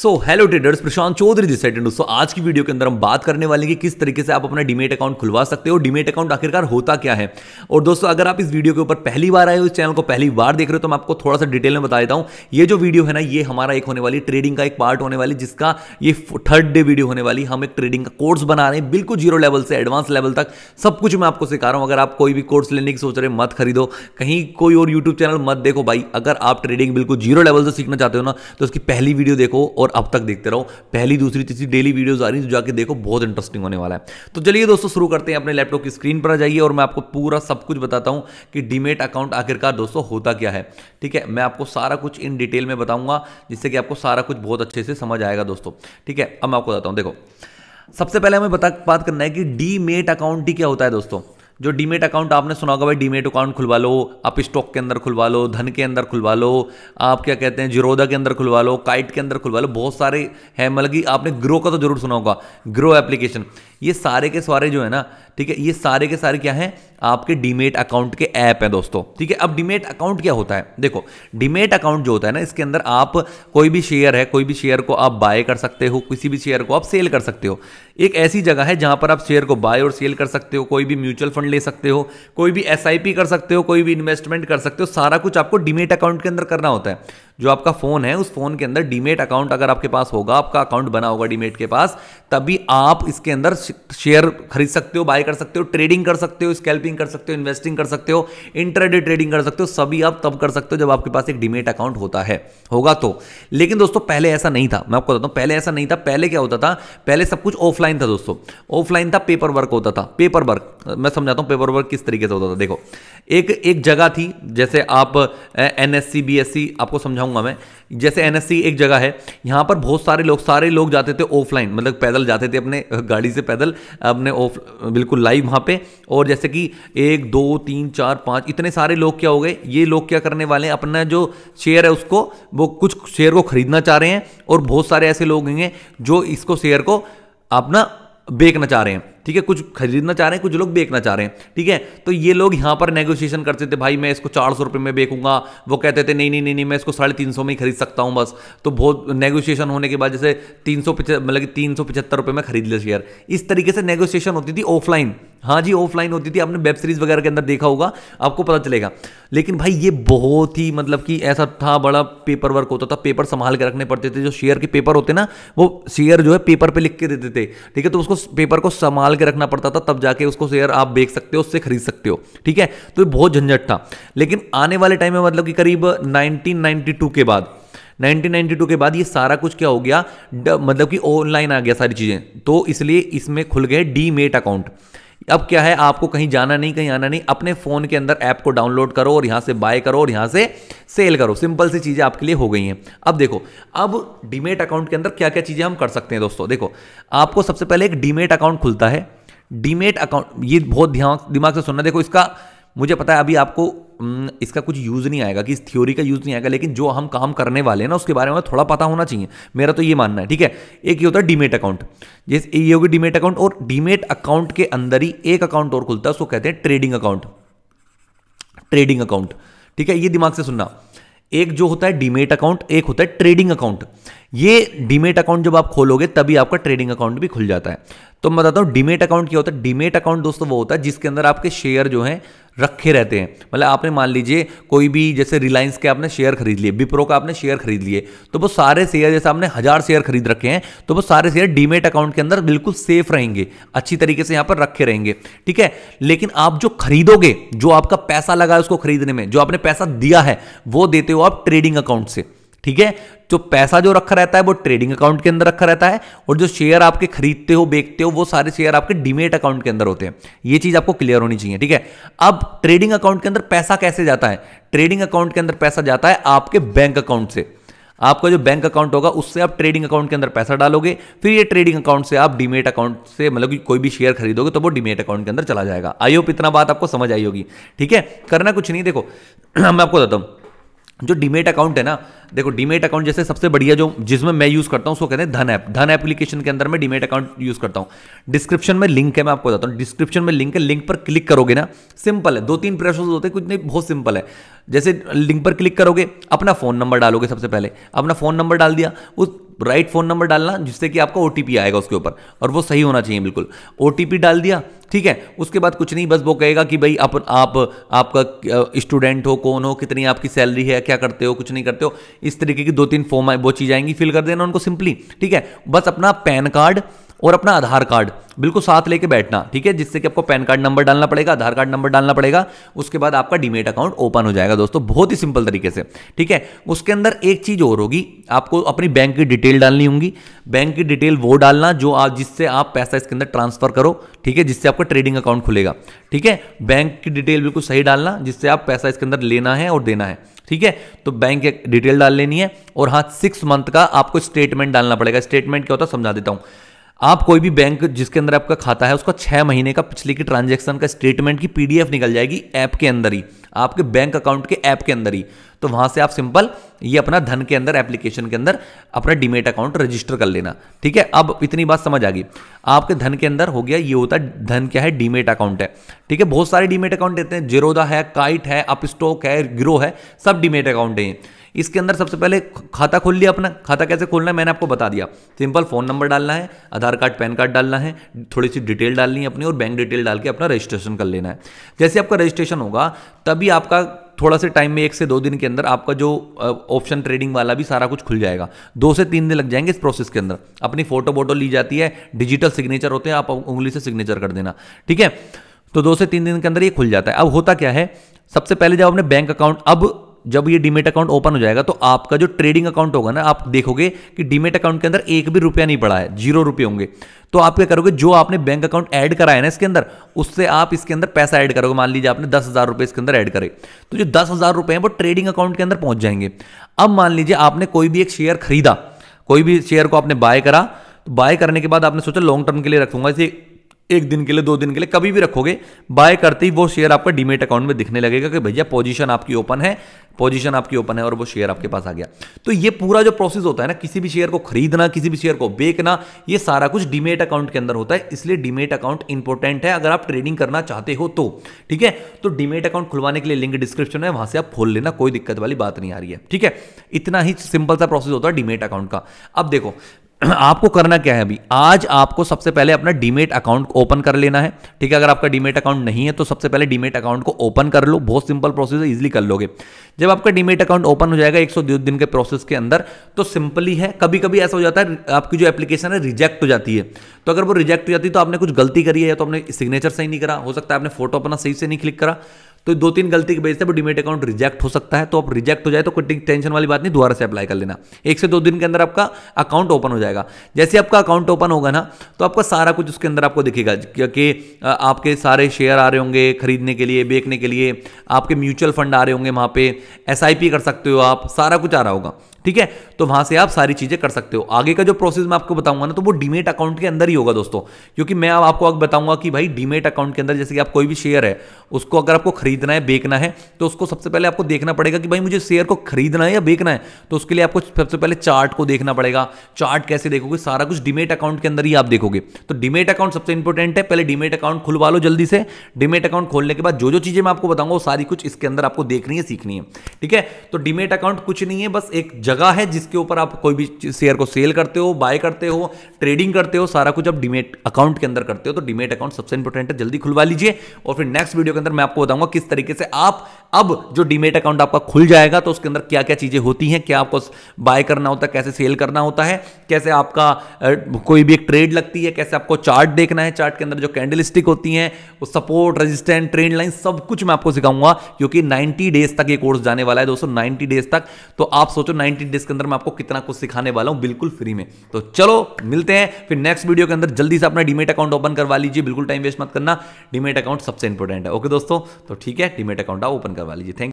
so hello traders Prashant Chaudhary this side दोस्तों आज की वीडियो के अंदर हम बात करने वाले हैं कि किस तरीके से आप अपना डीमेट अकाउंट खुलवा सकते हो डीमेट अकाउंट आखिरकार होता क्या है और दोस्तों अगर आप इस वीडियो के ऊपर पहली बार आए हो इस चैनल को पहली बार देख रहे हो तो मैं आपको थोड़ा सा डिटेल में बता देता हूँ ये जो वीडियो है ना ये हमारा एक होने वाली ट्रेडिंग का एक पार्ट होने वाली जिसका ये थर्ड डे वीडियो होने वाली हम एक ट्रेडिंग का कोर्स बना रहे हैं बिल्कुल जीरो लेवल से एडवांस लेवल तक सब कुछ मैं आपको सिखा रहा हूँ अगर आप कोई भी कोर्स लेने की सोच रहे मत खरीदो कहीं कोई और यूट्यूब चैनल मत देखो भाई अगर आप ट्रेडिंग बिल्कुल जीरो लेवल से सीखना चाहते हो ना तो उसकी पहली वीडियो देखो और अब तक देखते रहो पहली दूसरी तीसरी डेली वीडियोज आ रही है जाके देखो बहुत इंटरेस्टिंग होने वाला है तो चलिए दोस्तों शुरू करते हैं अपने लैपटॉप की स्क्रीन पर जाइए और मैं आपको पूरा सब कुछ बताता हूँ कि डीमेट अकाउंट आखिरकार दोस्तों होता क्या है ठीक है मैं आपको सारा कुछ इन डिटेल में बताऊंगा जिससे कि आपको सारा कुछ बहुत अच्छे से समझ आएगा दोस्तों ठीक है अब मैं आपको बताता हूँ देखो सबसे पहले हमें बता बात करना है कि डीमेट अकाउंट ही क्या होता है दोस्तों जो डीमेट अकाउंट आपने सुना होगा भाई डीमेट अकाउंट खुलवा लो आप स्टॉक के अंदर खुलवा लो धन के अंदर खुलवा लो आप क्या कहते हैं जिरोदा के अंदर खुलवा लो काइट के अंदर खुलवा लो बहुत सारे हैं मतलब कि आपने ग्रो का तो जरूर सुना होगा ग्रो एप्लीकेशन ये सारे के सारे जो है ना ठीक है ये सारे के सारे क्या हैं आपके डीमेट अकाउंट के ऐप हैं दोस्तों ठीक है अब डीमेट अकाउंट क्या होता है देखो डीमेट अकाउंट जो होता है ना इसके अंदर आप कोई भी शेयर है कोई भी शेयर को आप बाय कर सकते हो किसी भी शेयर को आप सेल कर सकते हो एक ऐसी जगह है जहां पर आप शेयर को बाय और सेल कर सकते हो कोई भी म्यूचुअल फंड ले सकते हो कोई भी एस कर सकते हो कोई भी इन्वेस्टमेंट कर सकते हो सारा कुछ आपको डीमेट अकाउंट के अंदर करना होता है जो आपका फ़ोन है उस फ़ोन के अंदर डीमेट अकाउंट अगर आपके पास होगा आपका अकाउंट बना होगा डीमेट के पास तभी आप इसके अंदर शेयर खरीद सकते हो बाय कर सकते हो ट्रेडिंग कर सकते हो स्कैल्पिंग कर सकते हो इन्वेस्टिंग कर सकते हो इंटरडे ट्रेडिंग कर सकते हो सभी आप तब कर सकते हो जब आपके पास एक डीमेट अकाउंट होता है होगा तो लेकिन दोस्तों पहले ऐसा नहीं था मैं आपको बताता हूँ पहले ऐसा नहीं था पहले क्या होता था पहले सब कुछ ऑफलाइन था दोस्तों ऑफलाइन था पेपर वर्क होता था पेपर वर्क मैं समझाता हूँ पेपर वर्क किस तरीके से होता था देखो एक एक जगह थी जैसे आप एन एस आपको समझा समझाऊंगा मैं जैसे एन एक जगह है यहाँ पर बहुत सारे लोग सारे लोग जाते थे ऑफलाइन मतलब पैदल जाते थे अपने गाड़ी से पैदल अपने ऑफ बिल्कुल लाइव वहाँ पे और जैसे कि एक दो तीन चार पाँच इतने सारे लोग क्या हो गए ये लोग क्या करने वाले हैं अपना जो शेयर है उसको वो कुछ शेयर को खरीदना चाह रहे हैं और बहुत सारे ऐसे लोग होंगे जो इसको शेयर को अपना बेचना चाह रहे हैं ठीक है कुछ खरीदना चाह रहे हैं कुछ लोग बेचना चाह रहे हैं ठीक है तो ये लोग यहाँ पर नेगोशिएशन करते थे भाई मैं इसको चार सौ रुपये में बेचूंगा वो कहते थे नहीं नहीं नहीं नहीं मैं इसको साढ़े तीन सौ में ही खरीद सकता हूँ बस तो बहुत नेगोशिएशन होने के बाद जैसे तीन सौ मतलब तीन सौ पचहत्तर रुपये में खरीद लिया शेयर इस तरीके से नेगोशिएशन होती थी ऑफलाइन हाँ जी ऑफलाइन होती थी आपने वेब सीरीज वगैरह के अंदर देखा होगा आपको पता चलेगा लेकिन भाई ये बहुत ही मतलब कि ऐसा था बड़ा पेपर वर्क होता था पेपर संभाल के रखने पड़ते थे जो शेयर के पेपर होते ना वो शेयर जो है पेपर पे लिख के देते थे ठीक है तो उसको पेपर को संभाल के रखना पड़ता था तब जाके उसको शेयर आप बेच सकते हो उससे खरीद सकते हो ठीक है तो ये बहुत झंझट था लेकिन आने वाले टाइम में मतलब कि करीब नाइनटीन के बाद 1992 के बाद ये सारा कुछ क्या हो गया मतलब कि ऑनलाइन आ गया सारी चीज़ें तो इसलिए इसमें खुल गए डीमेट अकाउंट अब क्या है आपको कहीं जाना नहीं कहीं आना नहीं अपने फ़ोन के अंदर ऐप को डाउनलोड करो और यहां से बाय करो और यहां से सेल करो सिंपल सी चीज़ें आपके लिए हो गई हैं अब देखो अब डीमेट अकाउंट के अंदर क्या क्या चीज़ें हम कर सकते हैं दोस्तों देखो आपको सबसे पहले एक डीमेट अकाउंट खुलता है डीमेट अकाउंट ये बहुत ध्यान दिमाग से सुनना देखो इसका मुझे पता है अभी आपको इसका कुछ यूज़ नहीं आएगा कि इस थ्योरी का यूज़ नहीं आएगा लेकिन जो हम काम करने वाले हैं ना उसके बारे में थोड़ा पता होना चाहिए मेरा तो ये मानना है ठीक है एक ये होता है डीमेट अकाउंट जैसे ये होगी डीमेट अकाउंट और डीमेट अकाउंट के अंदर ही एक अकाउंट और खुलता है उसको कहते हैं ट्रेडिंग अकाउंट ट्रेडिंग अकाउंट ठीक है ये दिमाग से सुनना एक जो होता है डीमेट अकाउंट एक होता है ट्रेडिंग अकाउंट ये डीमेट अकाउंट जब आप खोलोगे तभी आपका ट्रेडिंग अकाउंट भी खुल जाता है तो मैं बताता हूँ डीमेट अकाउंट क्या होता है डीमेट अकाउंट दोस्तों वो होता है जिसके अंदर आपके शेयर जो हैं रखे रहते हैं मतलब आपने मान लीजिए कोई भी जैसे रिलायंस के आपने शेयर खरीद लिए विप्रो का आपने शेयर खरीद लिए तो वो सारे शेयर जैसे आपने हज़ार शेयर खरीद रखे हैं तो वो सारे शेयर डीमेट अकाउंट के अंदर बिल्कुल सेफ रहेंगे अच्छी तरीके से यहाँ पर रखे रहेंगे ठीक है लेकिन आप जो खरीदोगे जो आपका पैसा लगा है उसको खरीदने में जो आपने पैसा दिया है वो देते हो आप ट्रेडिंग अकाउंट से ठीक है जो पैसा जो रखा रहता है वो ट्रेडिंग अकाउंट के अंदर रखा रहता है और जो शेयर आपके खरीदते हो बेचते हो वो सारे शेयर आपके डिमेट अकाउंट के अंदर होते हैं ये चीज आपको क्लियर होनी चाहिए ठीक है अब ट्रेडिंग अकाउंट के अंदर पैसा कैसे जाता है ट्रेडिंग अकाउंट के अंदर पैसा जाता है आपके बैंक अकाउंट से आपका जो बैंक अकाउंट होगा उससे आप ट्रेडिंग अकाउंट के अंदर पैसा डालोगे फिर ये ट्रेडिंग अकाउंट से आप डीमेट अकाउंट से मतलब कोई भी शेयर खरीदोगे तो वो डीमेट अकाउंट के अंदर चला जाएगा आई होप इतना बात आपको समझ आई होगी ठीक है करना कुछ नहीं देखो मैं आपको बताता हूँ जो डीमेट अकाउंट है ना देखो डीमेट अकाउंट जैसे सबसे बढ़िया जो जिसमें मैं यूज करता हूँ उसको कहते हैं धन ऐप धन एप्लीकेशन के अंदर मैं डीमेट अकाउंट यूज करता हूँ डिस्क्रिप्शन में लिंक है मैं आपको बताता हूँ डिस्क्रिप्शन में लिंक है लिंक पर क्लिक करोगे ना सिंपल है दो तीन प्रेस होते हैं कुछ नहीं बहुत सिंपल है जैसे लिंक पर क्लिक करोगे अपना फोन नंबर डालोगे सबसे पहले अपना फोन नंबर डाल दिया उस राइट फ़ोन नंबर डालना जिससे कि आपका ओ आएगा उसके ऊपर और वो सही होना चाहिए बिल्कुल ओ डाल दिया ठीक है उसके बाद कुछ नहीं बस वो कहेगा कि भाई आप आप आपका स्टूडेंट हो कौन हो कितनी आपकी सैलरी है क्या करते हो कुछ नहीं करते हो इस तरीके की दो तीन फॉर्म वो चीज़ आएंगी फिल कर देना उनको सिंपली ठीक है बस अपना पैन कार्ड और अपना आधार कार्ड बिल्कुल साथ लेके बैठना ठीक है जिससे कि आपको पैन कार्ड नंबर डालना पड़ेगा आधार कार्ड नंबर डालना पड़ेगा उसके बाद आपका डीमेट अकाउंट ओपन हो जाएगा दोस्तों बहुत ही सिंपल तरीके से ठीक है उसके अंदर एक चीज और होगी आपको अपनी बैंक की डिटेल डालनी होगी बैंक की डिटेल वो डालना जो आप जिससे आप पैसा इसके अंदर ट्रांसफर करो ठीक है जिससे आपका ट्रेडिंग अकाउंट खुलेगा ठीक है बैंक की डिटेल बिल्कुल सही डालना जिससे आप पैसा इसके अंदर लेना है और देना है ठीक है तो बैंक की डिटेल डाल लेनी है और हाँ सिक्स मंथ का आपको स्टेटमेंट डालना पड़ेगा स्टेटमेंट क्या होता है समझा देता हूँ आप कोई भी बैंक जिसके अंदर आपका खाता है उसका छह महीने का पिछले की ट्रांजेक्शन का स्टेटमेंट की पीडीएफ निकल जाएगी ऐप के अंदर ही आपके बैंक अकाउंट के ऐप के अंदर ही तो वहां से आप सिंपल ये अपना धन के अंदर एप्लीकेशन के अंदर अपना डीमेट अकाउंट रजिस्टर कर लेना ठीक है अब इतनी बात समझ आ गई आपके धन के अंदर हो गया ये होता है धन क्या है डीमेट अकाउंट है ठीक है बहुत सारे डीमेट अकाउंट देते हैं जेरोदा है काइट है अपस्टॉक है ग्रो है सब डीमेट अकाउंट है इसके अंदर सबसे पहले खाता खोल लिया अपना खाता कैसे खोलना है मैंने आपको बता दिया सिंपल फोन नंबर डालना है आधार कार्ड पैन कार्ड डालना है थोड़ी सी डिटेल डालनी है अपनी और बैंक डिटेल डाल के अपना रजिस्ट्रेशन कर लेना है जैसे आपका रजिस्ट्रेशन होगा तभी आपका थोड़ा से टाइम में एक से दो दिन के अंदर आपका जो ऑप्शन ट्रेडिंग वाला भी सारा कुछ खुल जाएगा दो से तीन दिन लग जाएंगे इस प्रोसेस के अंदर अपनी फोटो वोटो ली जाती है डिजिटल सिग्नेचर होते हैं आप उंगली से सिग्नेचर कर देना ठीक है तो दो से तीन दिन के अंदर ये खुल जाता है अब होता क्या है सबसे पहले जब आपने बैंक अकाउंट अब जब ये डीमेट अकाउंट ओपन हो जाएगा तो आपका जो ट्रेडिंग अकाउंट होगा ना आप देखोगे कि डीमेट अकाउंट के अंदर एक भी रुपया नहीं पड़ा है जीरो रुपये होंगे तो आप क्या करोगे जो आपने बैंक अकाउंट ऐड कराया ना इसके अंदर उससे आप इसके अंदर पैसा ऐड करोगे मान लीजिए आपने दस हज़ार रुपये इसके अंदर ऐड करे तो जो दस हज़ार रुपये हैं वो ट्रेडिंग अकाउंट के अंदर पहुंच जाएंगे अब मान लीजिए आपने कोई भी एक शेयर खरीदा कोई भी शेयर को आपने बाय करा तो बाय करने के बाद आपने सोचा लॉन्ग टर्म के लिए रखूंगा इसे एक दिन के लिए दो दिन के लिए कभी भी रखोगे बाय करते ही वो शेयर आपका डीमेट अकाउंट में दिखने लगेगा कि भैया पोजीशन आपकी ओपन है पोजीशन आपकी ओपन है और वो शेयर आपके पास आ गया तो ये पूरा जो प्रोसेस होता है ना किसी भी शेयर को खरीदना किसी भी शेयर को बेचना ये सारा कुछ डीमेट अकाउंट के अंदर होता है इसलिए डीमेट अकाउंट इंपॉर्टेंट है अगर आप ट्रेडिंग करना चाहते हो तो ठीक है तो डीमेट अकाउंट खुलवाने के लिए लिंक डिस्क्रिप्शन में वहां से आप खोल लेना कोई दिक्कत वाली बात नहीं आ रही है ठीक है इतना ही सिंपल सा प्रोसेस होता है डीमेट अकाउंट का अब देखो आपको करना क्या है अभी आज आपको सबसे पहले अपना डीमेट अकाउंट ओपन कर लेना है ठीक है अगर आपका डीमेट अकाउंट नहीं है तो सबसे पहले डीमेट अकाउंट को ओपन कर लो बहुत सिंपल प्रोसेस है इजिली कर लोगे जब आपका डीमेट अकाउंट ओपन हो जाएगा 102 दिन के प्रोसेस के अंदर तो सिंपली है कभी कभी ऐसा हो जाता है आपकी जो एप्लीकेशन है रिजेक्ट हो जाती है तो अगर वो रिजेक्ट हो जाती है तो आपने कुछ गलती करी है या तो आपने सिग्नेचर सही नहीं करा हो सकता है आपने फोटो अपना सही से नहीं क्लिक करा तो दो तीन गलती के वजह से वो डिमेट अकाउंट रिजेक्ट हो सकता है तो आप रिजेक्ट हो जाए तो कोई टेंशन वाली बात नहीं दोबारा से अप्लाई कर लेना एक से दो दिन के अंदर आपका अकाउंट ओपन हो जाएगा जैसे आपका अकाउंट ओपन होगा ना तो आपका सारा कुछ उसके अंदर आपको दिखेगा क्योंकि आपके सारे शेयर आ रहे होंगे खरीदने के लिए बेचने के लिए आपके म्यूचुअल फंड आ रहे होंगे वहाँ पर एस कर सकते हो आप सारा कुछ आ रहा होगा ठीक है तो वहां से आप सारी चीजें कर सकते हो आगे का जो प्रोसेस मैं आपको बताऊंगा ना तो वो डीमेट अकाउंट के अंदर ही होगा दोस्तों क्योंकि मैं अब आपको बताऊंगा कि भाई डीमेट अकाउंट के अंदर जैसे कि आप कोई भी शेयर है उसको अगर आपको खरीदना है बेचना है तो उसको सबसे पहले आपको देखना पड़ेगा कि भाई मुझे शेयर को खरीदना है या बेचना है तो उसके लिए आपको सबसे पहले चार्ट को देखना पड़ेगा चार्ट कैसे देखोगे सारा कुछ डीमेट अकाउंट के अंदर ही आप देखोगे तो डीमेट अकाउंट सबसे इंपॉर्टेंट है पहले डीमेट अकाउंट खुलवा लो जल्दी से डीमेट अकाउंट खोलने के बाद जो जो चीजें मैं आपको बताऊंगा वो सारी कुछ इसके अंदर आपको देखनी है सीखनी है ठीक है तो डीमेट अकाउंट कुछ नहीं है बस एक जगह है जिसके ऊपर आप कोई भी शेयर को सेल करते हो बाय करते हो ट्रेडिंग करते हो सारा कुछ आप डिमेट अकाउंट के अंदर करते हो तो डिमेट अकाउंट सबसे इंपॉर्टेंट है जल्दी खुलवा लीजिए और फिर नेक्स्ट वीडियो के अंदर मैं आपको बताऊंगा किस तरीके से आप अब जो डिमेट अकाउंट आपका खुल जाएगा तो उसके अंदर क्या क्या चीज़ें होती हैं क्या आपको बाय करना होता है कैसे सेल करना होता है कैसे आपका कोई भी एक ट्रेड लगती है कैसे आपको चार्ट देखना है चार्ट के अंदर जो कैंडल होती हैं वो सपोर्ट रेजिस्टेंट ट्रेंड लाइन सब कुछ मैं आपको सिखाऊंगा क्योंकि 90 डेज तक ये कोर्स जाने वाला है दोस्तों 90 डेज तक तो आप सोचो 90 नाइनटी डेज के अंदर मैं आपको कितना कुछ सिखाने वाला हूँ बिल्कुल फ्री में तो चलो मिलते हैं फिर नेक्स्ट वीडियो के अंदर जल्दी से अपना डीमेट अकाउंट ओपन करवा लीजिए बिल्कुल टाइम वेस्ट मत करना डीमेट अकाउंट सबसे इंपॉर्टेंट है ओके दोस्तों तो ठीक है डीमेट अकाउंट आप ओपन करवा लीजिए थैंक